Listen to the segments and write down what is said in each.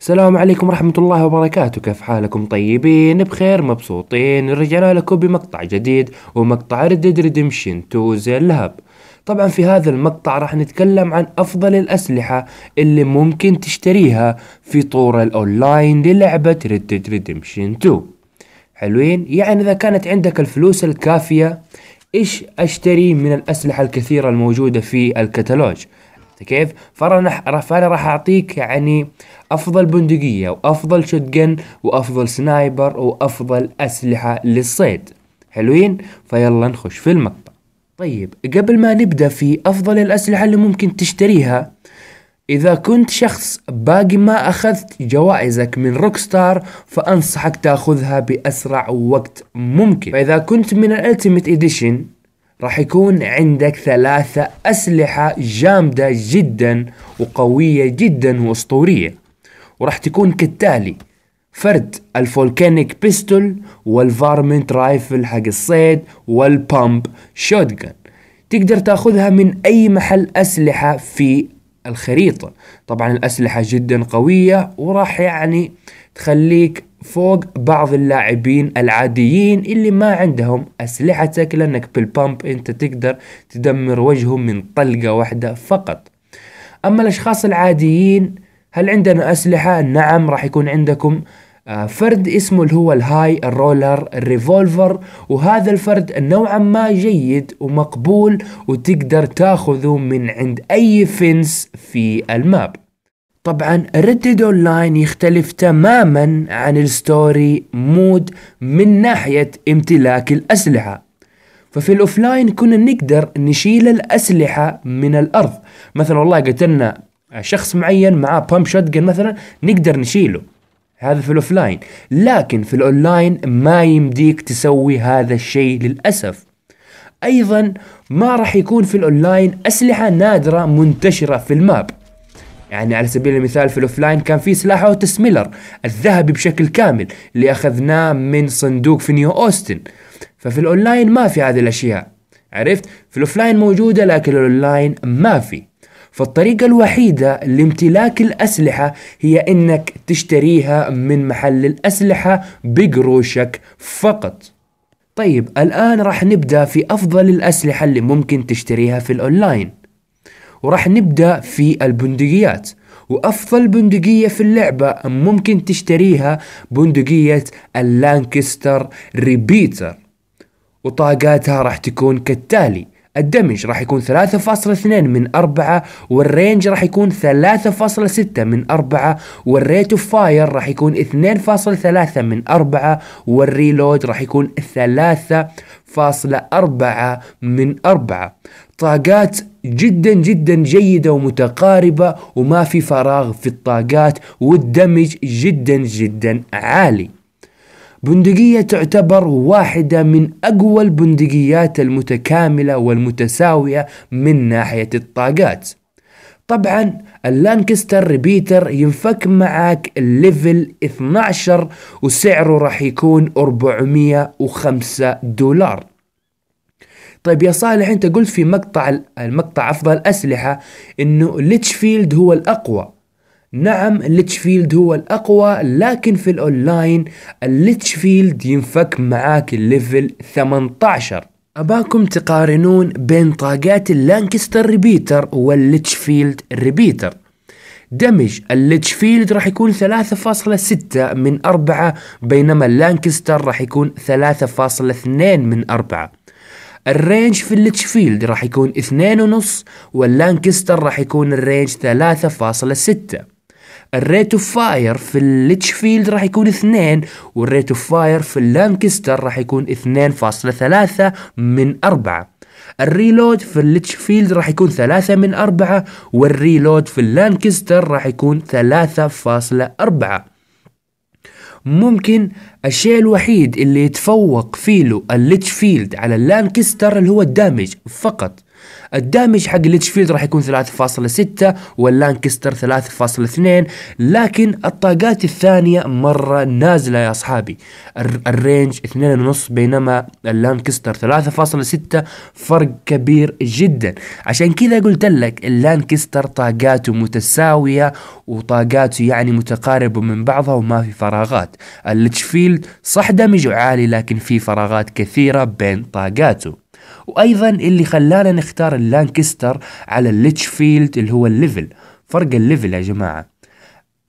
السلام عليكم ورحمة الله وبركاته كيف حالكم طيبين بخير مبسوطين رجعنا لكم بمقطع جديد ومقطع ردد ريدمشن تو زي الهب طبعا في هذا المقطع راح نتكلم عن افضل الاسلحة اللي ممكن تشتريها في طور الاونلاين للعبة ردد ريدمشن 2 حلوين يعني اذا كانت عندك الفلوس الكافية ايش اشتري من الاسلحة الكثيرة الموجودة في الكتالوج كيف فانا فانا راح اعطيك يعني افضل بندقيه وافضل شوتجن وافضل سنايبر وافضل اسلحه للصيد حلوين فيلا نخش في المقطع طيب قبل ما نبدا في افضل الاسلحه اللي ممكن تشتريها إذا كنت شخص باقي ما أخذت جوائزك من روكستار فأنصحك تاخذها بأسرع وقت ممكن فإذا كنت من الألتيميت إديشن راح يكون عندك ثلاثة أسلحة جامدة جدا وقوية جدا وأسطورية وراح تكون كالتالي فرد الفولكانيك بيستول والفارمنت رايفل حق الصيد والبامب شوتجن تقدر تاخذها من اي محل اسلحه في الخريطه طبعا الاسلحه جدا قويه وراح يعني تخليك فوق بعض اللاعبين العاديين اللي ما عندهم أسلحتك لأنك بالبامب أنت تقدر تدمر وجههم من طلقة واحدة فقط أما الأشخاص العاديين هل عندنا أسلحة؟ نعم راح يكون عندكم آه، فرد اسمه اللي هو الهاي الرولر الريفولفر وهذا الفرد نوعا ما جيد ومقبول وتقدر تاخذه من عند أي فنس في الماب طبعا اون لاين يختلف تماما عن الستوري مود من ناحية امتلاك الأسلحة ففي الأوفلاين كنا نقدر نشيل الأسلحة من الأرض مثلا والله قتلنا شخص معين معاه بام شوت مثلا نقدر نشيله هذا في الأوفلاين لكن في الأونلاين ما يمديك تسوي هذا الشيء للأسف أيضا ما راح يكون في الأونلاين أسلحة نادرة منتشرة في الماب يعني على سبيل المثال في الاوفلاين كان في سلاح اوتس ميلر الذهبي بشكل كامل اللي اخذناه من صندوق في نيو اوستن ففي الاونلاين ما في هذه الاشياء عرفت في الاوفلاين موجوده لكن الاونلاين ما في فالطريقة الوحيدة لامتلاك الأسلحة هي إنك تشتريها من محل الأسلحة بقروشك فقط طيب الآن راح نبدأ في أفضل الأسلحة اللي ممكن تشتريها في الأونلاين وراح نبدأ في البندقيات وأفضل بندقية في اللعبة ممكن تشتريها بندقية اللانكستر ريبيتر وطاقاتها راح تكون كالتالي الدمج راح يكون 3.2 من 4 والرينج راح يكون 3.6 من 4 والريت اوف فاير راح يكون 2.3 من 4 والريلود راح يكون 3.4 من 4 طاقات جدا جدا جيدة ومتقاربة وما في فراغ في الطاقات والدمج جدا جدا عالي بندقية تعتبر واحدة من أقوى البندقيات المتكاملة والمتساوية من ناحية الطاقات طبعا اللانكستر ريبيتر ينفك معك الليفل 12 وسعره راح يكون 405 دولار طيب يا صالح انت قلت في مقطع المقطع افضل اسلحه انه ليتشفيلد هو الاقوى نعم ليتشفيلد هو الأقوى لكن في الأونلاين الليتشفيلد ينفك معاك الليفل 18 أباكم تقارنون بين طاقات اللانكستر ريبيتر والليتشفيلد ريبيتر دمج الليتشفيلد راح يكون 3.6 من 4 بينما اللانكستر راح يكون 3.2 من 4 الرينج في الليتشفيلد راح يكون 2.5 واللانكستر راح يكون الرينج 3.6 الريت اوف فاير في الليتشفيلد راح يكون اثنين والريت اوف فاير في اللانكستر راح يكون اثنين فاصلة ثلاثة من أربعة الريلود في الليتشفيلد راح يكون ثلاثة من أربعة والريلود في اللانكستر راح يكون ثلاثة فاصلة أربعة ممكن الشيء الوحيد اللي يتفوق فيه فيلد على اللانكستر اللي هو الدامج فقط الدامج حق ليتشفيلد راح يكون 3.6 واللانكستر 3.2 لكن الطاقات الثانية مرة نازلة يا أصحابي الرينج 2.5 بينما اللانكستر 3.6 فرق كبير جدا عشان كذا قلت لك اللانكستر طاقاته متساوية وطاقاته يعني متقاربة من بعضها وما في فراغات الليتشفيلد صح دمجه عالي لكن في فراغات كثيرة بين طاقاته وايضا اللي خلانا نختار اللانكستر على الليتشفيلد اللي هو الليفل فرق الليفل يا جماعه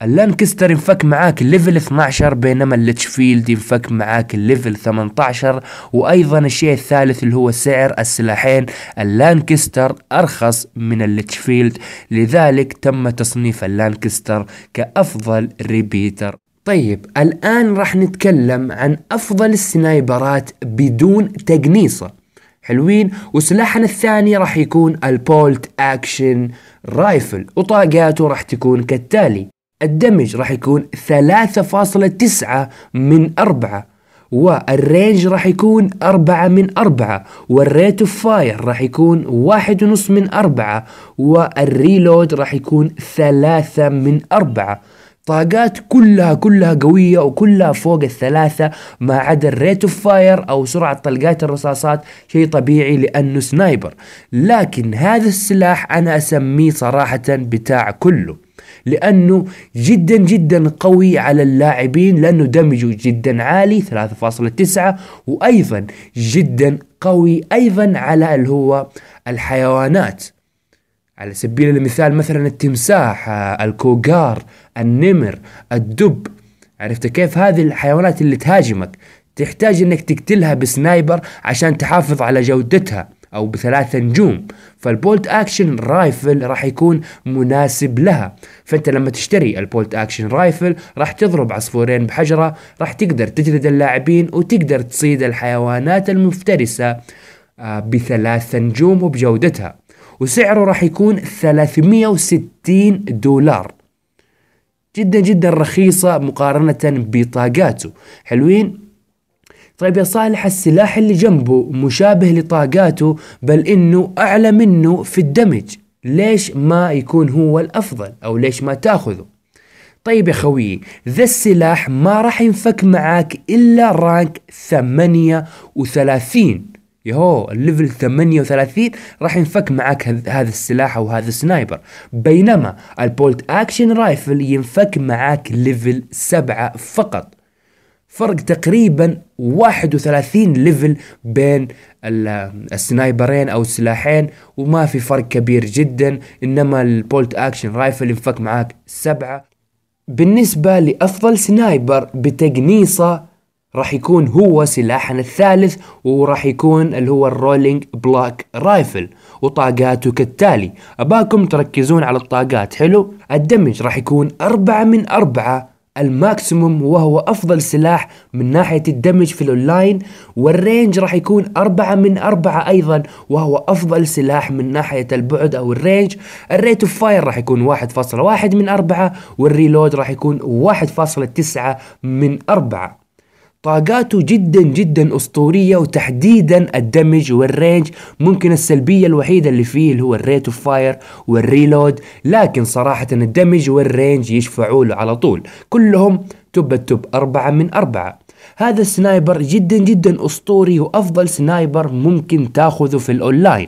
اللانكستر ينفك معاك الليفل 12 بينما الليتشفيلد ينفك معاك الليفل 18 وايضا الشيء الثالث اللي هو سعر السلاحين اللانكستر ارخص من الليتشفيلد لذلك تم تصنيف اللانكستر كافضل ريبيتر طيب الان راح نتكلم عن افضل السنايبرات بدون تقنيصه حلوين وسلاحنا الثاني راح يكون البولت اكشن رايفل وطاقاته راح تكون كالتالي الدمج راح يكون 3.9 من 4 والرينج راح يكون 4 من 4 والريت اوف فاير راح يكون 1.5 من 4 والريلود راح يكون 3 من 4 طاقات كلها كلها قوية وكلها فوق الثلاثة ما عدا الريت اوف فاير او سرعة طلقات الرصاصات شيء طبيعي لانه سنايبر لكن هذا السلاح انا اسميه صراحة بتاع كله لانه جدا جدا قوي على اللاعبين لانه دمجه جدا عالي 3.9 وايضا جدا قوي ايضا على اللي هو الحيوانات على سبيل المثال مثلا التمساح الكوغار النمر الدب عرفت كيف هذه الحيوانات اللي تهاجمك تحتاج انك تقتلها بسنايبر عشان تحافظ على جودتها او بثلاث نجوم فالبولت اكشن رايفل راح يكون مناسب لها فانت لما تشتري البولت اكشن رايفل راح تضرب عصفورين بحجره راح تقدر تجلد اللاعبين وتقدر تصيد الحيوانات المفترسه آه، بثلاث نجوم وبجودتها وسعره راح يكون 360 دولار جدا جدا رخيصة مقارنة بطاقاته حلوين طيب يا صالح السلاح اللي جنبه مشابه لطاقاته بل انه اعلى منه في الدمج ليش ما يكون هو الافضل او ليش ما تاخذه طيب يا خويي ذا السلاح ما راح ينفك معاك الا رانك 38 يهو الليفل 38 راح ينفك معك هذا السلاح او هذا السنايبر بينما البولت اكشن رايفل ينفك معك ليفل 7 فقط فرق تقريبا 31 ليفل بين السنايبرين او السلاحين وما في فرق كبير جدا انما البولت اكشن رايفل ينفك معاك سبعة بالنسبة لأفضل سنايبر بتقنيصة راح يكون هو سلاحنا الثالث وراح يكون اللي هو الرولينج بلاك رايفل وطاقاته كالتالي أباكم تركزون على الطاقات حلو الدمج راح يكون أربعة من أربعة الماكسيموم وهو أفضل سلاح من ناحية الدمج في الأونلاين والرينج راح يكون أربعة من أربعة أيضا وهو أفضل سلاح من ناحية البعد أو الرينج الريت اوف فاير راح يكون واحد فاصلة واحد من أربعة والريلود راح يكون واحد فاصلة تسعة من أربعة طاقاته جدا جدا اسطوريه وتحديدا الدمج والرينج ممكن السلبيه الوحيده اللي فيه اللي هو الريت اوف فاير والريلود لكن صراحه الدمج والرينج يشفعوا له على طول كلهم توب التوب أربعة من أربعة هذا السنايبر جدا جدا أسطوري وأفضل سنايبر ممكن تاخذه في الأونلاين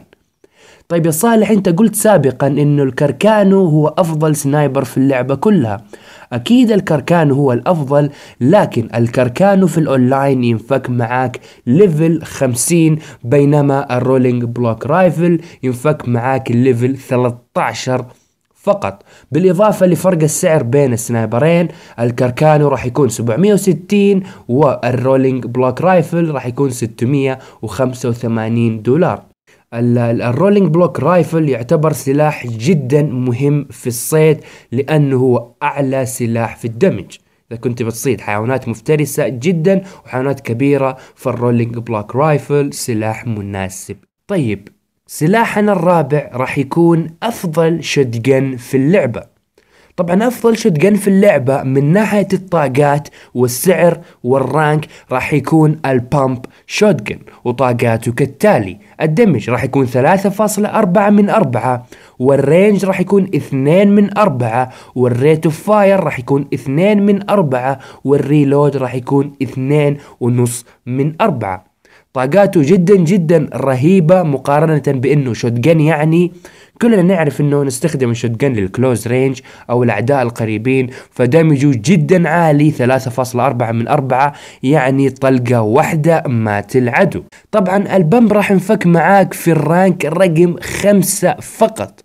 طيب يا صالح انت قلت سابقا انه الكركانو هو افضل سنايبر في اللعبة كلها اكيد الكركانو هو الافضل لكن الكركانو في الاونلاين ينفك معاك ليفل 50 بينما الرولينج بلوك رايفل ينفك معاك ليفل 13 فقط بالإضافة لفرق السعر بين السنايبرين الكركانو راح يكون 760 والرولينج بلوك رايفل راح يكون 685 دولار الرولينج بلوك رايفل يعتبر سلاح جدا مهم في الصيد لأنه هو أعلى سلاح في الدمج إذا كنت بتصيد حيوانات مفترسة جدا وحيوانات كبيرة فالرولينج بلوك رايفل سلاح مناسب طيب سلاحنا الرابع راح يكون أفضل شوتجن في اللعبة طبعا افضل شوت جن في اللعبة من ناحية الطاقات والسعر والرانك راح يكون البامب جن وطاقاته كالتالي الدمج راح يكون 3.4 من 4 والرينج راح يكون 2 من 4 والريت اوف فاير راح يكون 2 من 4 والريلود راح يكون 2.5 من 4 طاقاته جدا جدا رهيبة مقارنة بانه شوتجن يعني كلنا نعرف انه نستخدم الشوتجن للكلوز رينج او الاعداء القريبين فدمجه جدا عالي 3.4 من 4 يعني طلقة واحدة مات العدو طبعا البمب راح نفك معاك في الرانك رقم 5 فقط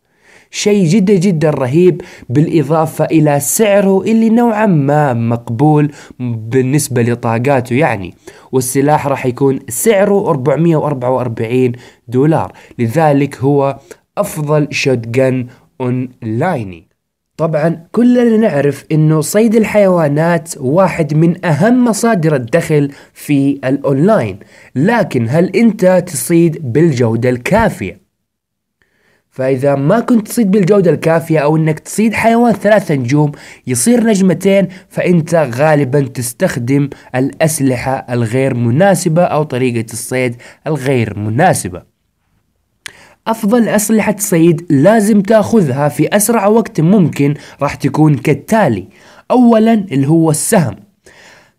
شيء جدا جدا رهيب بالإضافة إلى سعره اللي نوعا ما مقبول بالنسبة لطاقاته يعني والسلاح راح يكون سعره 444 دولار لذلك هو أفضل شوتجن أونلايني طبعا كلنا نعرف انه صيد الحيوانات واحد من اهم مصادر الدخل في الاونلاين لكن هل انت تصيد بالجودة الكافية فإذا ما كنت تصيد بالجودة الكافية أو أنك تصيد حيوان ثلاثة نجوم يصير نجمتين فأنت غالبا تستخدم الأسلحة الغير مناسبة أو طريقة الصيد الغير مناسبة أفضل أسلحة صيد لازم تأخذها في أسرع وقت ممكن راح تكون كالتالي أولا اللي هو السهم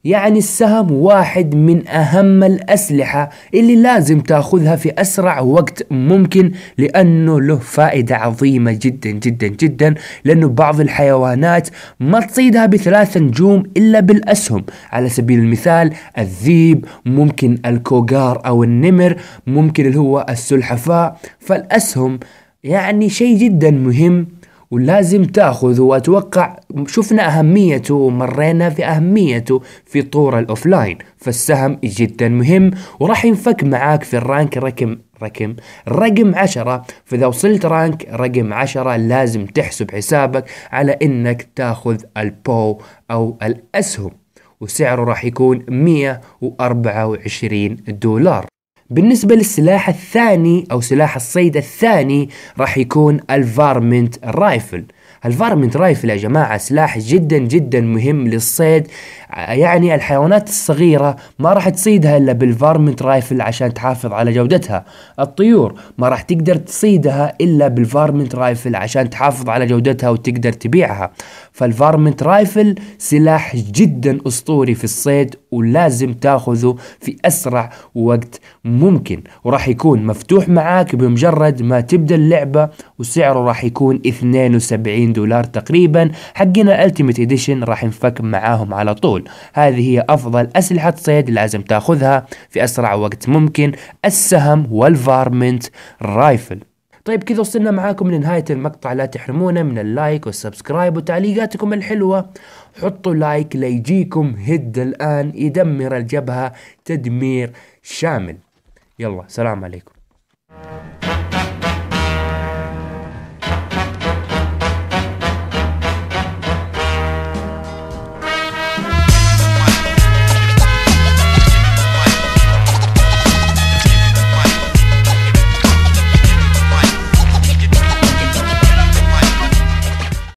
يعني السهم واحد من أهم الأسلحة اللي لازم تاخذها في أسرع وقت ممكن لأنه له فائدة عظيمة جدا جدا جدا لأنه بعض الحيوانات ما تصيدها بثلاث نجوم إلا بالأسهم على سبيل المثال الذيب ممكن الكوغار أو النمر ممكن اللي هو السلحفاء فالأسهم يعني شيء جدا مهم ولازم تاخذه واتوقع شفنا اهميته مرينا في اهميته في طور الاوفلاين فالسهم جدا مهم وراح ينفك معاك في الرانك رقم رقم رقم عشرة فإذا وصلت رانك رقم عشرة لازم تحسب حسابك على إنك تاخذ البو أو الأسهم وسعره راح يكون 124 دولار بالنسبة للسلاح الثاني أو سلاح الصيد الثاني راح يكون الفارمنت رايفل الفارمنت رايفل يا جماعة سلاح جدا جدا مهم للصيد يعني الحيوانات الصغيرة ما راح تصيدها إلا بالفارمنت رايفل عشان تحافظ على جودتها الطيور ما راح تقدر تصيدها إلا بالفارمنت رايفل عشان تحافظ على جودتها وتقدر تبيعها فالفارمنت رايفل سلاح جدا أسطوري في الصيد ولازم تاخذه في أسرع وقت ممكن وراح يكون مفتوح معاك بمجرد ما تبدأ اللعبة وسعره راح يكون 72 دولار تقريبا حقنا التيميت اديشن راح ينفك معاهم على طول الفصول هذه هي أفضل أسلحة صيد لازم تأخذها في أسرع وقت ممكن السهم والفارمنت رايفل طيب كذا وصلنا معاكم لنهاية المقطع لا تحرمونا من اللايك والسبسكرايب وتعليقاتكم الحلوة حطوا لايك ليجيكم هد الآن يدمر الجبهة تدمير شامل يلا سلام عليكم